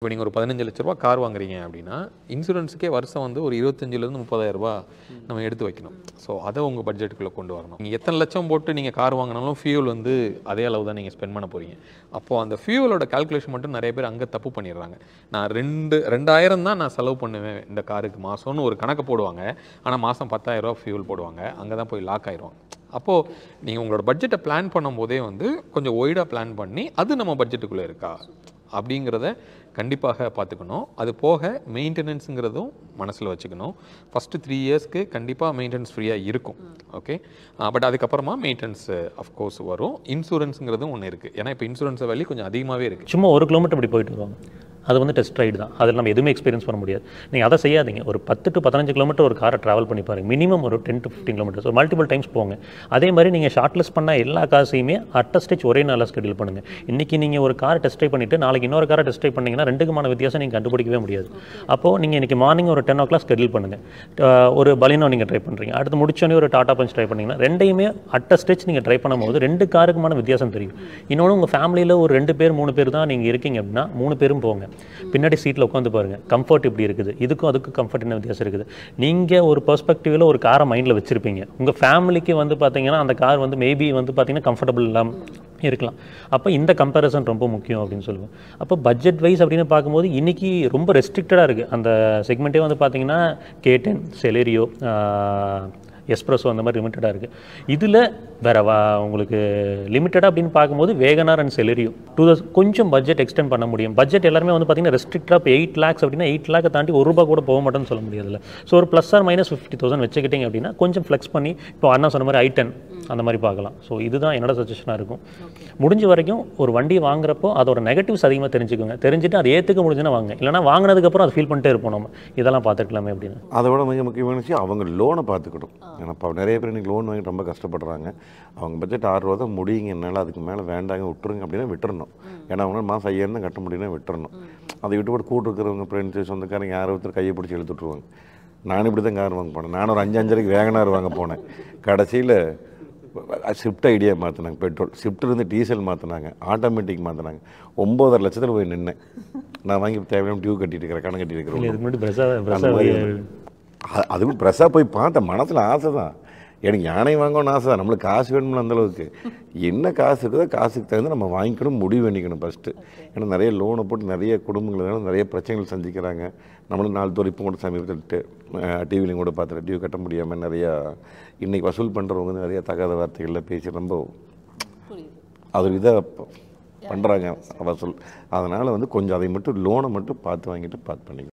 இப்போ நீங்கள் ஒரு பதினஞ்சு லட்ச ரூபா கார் வாங்குறீங்க அப்படின்னா இன்சூரன்ஸுக்கே வருஷம் வந்து ஒரு இருபத்தஞ்சிலேருந்து முப்பதாயிரம் ரூபா நம்ம எடுத்து வைக்கணும் ஸோ அதை உங்கள் பட்ஜெட்டுக்குள்ளே கொண்டு வரணும் நீங்கள் எத்தனை லட்சம் போட்டு நீங்கள் கார் வாங்கினாலும் ஃபியூல் வந்து அதே அளவு தான் நீங்கள் ஸ்பெண்ட் பண்ண போகிறீங்க அப்போது அந்த ஃபியூலோட கால்குலேஷன் மட்டும் நிறைய பேர் அங்கே தப்பு பண்ணிடுறாங்க நான் ரெண்டு ரெண்டாயிரம் தான் நான் செலவு பண்ணுவேன் இந்த காருக்கு மாதம்னு ஒரு கணக்கு போடுவாங்க ஆனால் மாதம் ரூபா ஃபியூல் போடுவாங்க அங்கே தான் போய் லாக் ஆயிரும் அப்போது நீங்கள் உங்களோட பட்ஜெட்டை பிளான் பண்ணும்போதே வந்து கொஞ்சம் ஒய்டாக பிளான் பண்ணி அது நம்ம பட்ஜெட்டுக்குள்ளே இருக்கா அப்படிங்கிறத கண்டிப்பாக பார்த்துக்கணும் அது போக மெயின்டெனன்ஸுங்கிறதும் மனசில் வச்சுக்கணும் ஃபஸ்ட்டு த்ரீ இயர்ஸ்க்கு கண்டிப்பாக மெயின்டெனன்ஸ் ஃப்ரீயாக இருக்கும் ஓகே பட் அதுக்கப்புறமா மெயின்டெனன்ஸ் அஃப்கோர்ஸ் வரும் இன்சூரன்ஸுங்கிறதும் ஒன்று இருக்குது ஏன்னா இப்போ இன்சூரன்ஸ் வேல்யூ கொஞ்சம் அதிகமாகவே இருக்குது சும்மா ஒரு கிலோமீட்டர் அப்படி போயிட்டு வருவாங்க அது வந்து டெஸ்ட் ரைடு தான் அதில் நம்ம எதுவுமே எக்ஸ்பீரியன்ஸ் பண்ண முடியாது நீங்கள் அதை செய்யாதீங்க ஒரு பத்து டு பதினஞ்சு கிலோமீட்டர் ஒரு காரை ட்ராவல் பண்ணி பாருங்கள் மினிமம் ஒரு ten to fifteen kilometre so multiple times போங்க அதே மாதிரி நீங்கள் ஷார்ட்லெஸ் பண்ண எல்லா காசையுமே அட்ட ஸ்டேஜ் ஒரே நாளில் ஸ்கெடியூல் பண்ணுங்கள் இன்றைக்கி நீங்கள் ஒரு காரை டெஸ்ட் ட்ரை பண்ணிவிட்டு நாளைக்கு இன்னொரு காரை டெஸ்ட் ட்ரை பண்ணிங்கன்னா ரெண்டுக்குமான வித்தியாசம் நீங்கள் கண்டுபிடிக்கவே முடியாது அப்போது நீங்கள் இன்றைக்கி மார்னிங் ஒரு டென் ஓ கிளாக் ஸ்கெடியூல் பண்ணுங்கள் ஒரு பலினோ நீங்கள் ட்ரை பண்ணுறீங்க அடுத்து முடிச்சோன்னே ஒரு டாடா பஞ்ச் ட்ரை பண்ணிங்கன்னா ரெண்டையுமே அட்ட ஸ்டேஜ் நீங்கள் ட்ரை பண்ணும்போது ரெண்டு காருக்குமான வித்தியாசம் தெரியும் இன்னொன்று உங்கள் ஃபேமிலியில் ஒரு ரெண்டு பேர் மூணு பேர் தான் நீங்கள் இருக்கீங்க அப்படின்னா மூணு பேரும் போங்க பின்னாடி சீட்டில் உட்காந்து பாருங்கள் கம்ஃபர்ட் இப்படி இருக்குது இதுக்கும் அதுக்கும் கம்ஃபர்ட் என்ன வித்தியாசம் இருக்குது நீங்கள் ஒரு பெர்ஸ்பெக்டிவில் ஒரு காரை மைண்டில் வச்சுருப்பீங்க உங்கள் ஃபேமிலிக்கு வந்து பார்த்தீங்கன்னா அந்த கார் வந்து மேபி வந்து பார்த்தீங்கன்னா கம்ஃபர்டபுள் இல்லாமல் இருக்கலாம் அப்போ இந்த கம்பேரிசன் ரொம்ப முக்கியம் அப்படின்னு சொல்லுவேன் அப்போ பட்ஜெட் வைஸ் அப்படின்னு பார்க்கும்போது இன்றைக்கி ரொம்ப ரெஸ்ட்ரிக்டடாக இருக்குது அந்த செக்மெண்ட்டே வந்து பார்த்திங்கன்னா கேடென் செலேரியோ எஸ்ப்ரெஸோ அந்த மாதிரி லிமிட்டடாக இருக்குது இதில் வேறு வா உங்களுக்கு லிமிட்டடாக அப்படின்னு பார்க்கும்போது வேகனார் அண்ட் செலரியும் டூ தௌசண்ட் கொஞ்சம் பட்ஜெட் எக்ஸ்டெண்ட் பண்ண முடியும் பட்ஜெட் எல்லாருமே வந்து பார்த்திங்கன்னா ரெஸ்ட்ரிக்டாக இப்போ எயிட் லேக்ஸ் அப்படின்னா எயிட் லேக்கை தாண்டி ஒரு ரூபா கூட போக மாட்டேன்னு சொல்ல முடியாதுல்ல ஸோ ஒரு plus or minus fifty thousand வச்சுக்கிட்டிங்க அப்படின்னா கொஞ்சம் ஃப்ளெக்ஸ் பண்ணி இப்போ அண்ணா சொன்ன மாதிரி ஐ டென் அந்த மாதிரி பார்க்கலாம் ஸோ இதுதான் என்னோட சஜஷனாக இருக்கும் முடிஞ்ச வரைக்கும் ஒரு வண்டி வாங்குறப்போ அதோட நெகட்டிவ்ஸ் அதிகமாக தெரிஞ்சுக்கோங்க தெரிஞ்சுட்டு அதை ஏற்றுக்க முடிஞ்சுன்னா வாங்க இல்லைனா வாங்கினதுக்கப்புறம் அதை ஃபீல் பண்ணிட்டே இருப்போம் நம்ம இதெல்லாம் பார்த்துக்கலாமே அப்படின்னு அதை விட மிக முக்கியமான விஷயம் அவங்க லோனை பார்த்துக்கணும் ஏன்னா இப்போ நிறைய பேர் நீங்கள் லோன் வாங்கி ரொம்ப கஷ்டப்படுறாங்க அவங்க பட்ஜெட் ஆறு ரூபா தான் முடியுங்க என்னால் அதுக்கு மேலே வேண்டாங்க விட்டுருங்க அப்படின்னா விட்டுறணும் ஏன்னா அவங்க மாதம் ஐயாயிரம் தான் கட்ட முடியும்னா விட்டுறணும் அதை விட்டு போட்டு கூட்டு இருக்கிறவங்க ஃப்ரெண்ட்ஸு சொந்தக்காரங்க யாரோ ஒருத்தர் கையை பிடிச்சி எழுத்துட்டுருவாங்க நான் இப்படி தான் கார் வாங்க போனேன் நான் ஒரு அஞ்சு அஞ்சரைக்கு வேகனார் வாங்க போனேன் கடைசியில் ஷிஃப்ட் ஐடியா மாற்றினாங்க பெட்ரோல் ஷிஃப்ட்லேருந்து டீசல் மாற்றினாங்க ஆட்டோமேட்டிக் மாற்றினாங்க ஒம்பதரை லட்சத்தில் போய் நின்னேன் நான் வாங்கி தேவையான டியூ கட்டிட்டு இருக்கிறேன் கணக்கு கட்டிட்டு இருக்கிறேன் அதுவும் பிரசா போய் பார்த்தேன் மனசில் ஆசை தான் எனக்கு யானை வாங்கணும்னு ஆசை நம்மளுக்கு காசு வேணும்னு அந்தளவுக்கு என்ன காசு இருக்குதோ காசுக்கு தகுந்த நம்ம வாங்கிக்கணும் முடிவு பண்ணிக்கணும் ஃபஸ்ட்டு ஏன்னா நிறைய லோனை போட்டு நிறைய குடும்பங்கள் நிறைய பிரச்சனைகள் சந்திக்கிறாங்க நம்மளும் நாலு தோறும் இப்போ கூட சமீபத்தில் டிவிலையும் கூட பார்த்துட்டு டிவி கட்ட முடியாமல் நிறையா இன்றைக்கி வசூல் பண்ணுறவங்க நிறைய தகாத வார்த்தைகளில் பேசி ரொம்ப அது இதாக பண்ணுறாங்க வசூல் அதனால் வந்து கொஞ்சம் அதை மட்டும் லோனை மட்டும் பார்த்து வாங்கிட்டு பார்த்து பண்ணிக்கணும்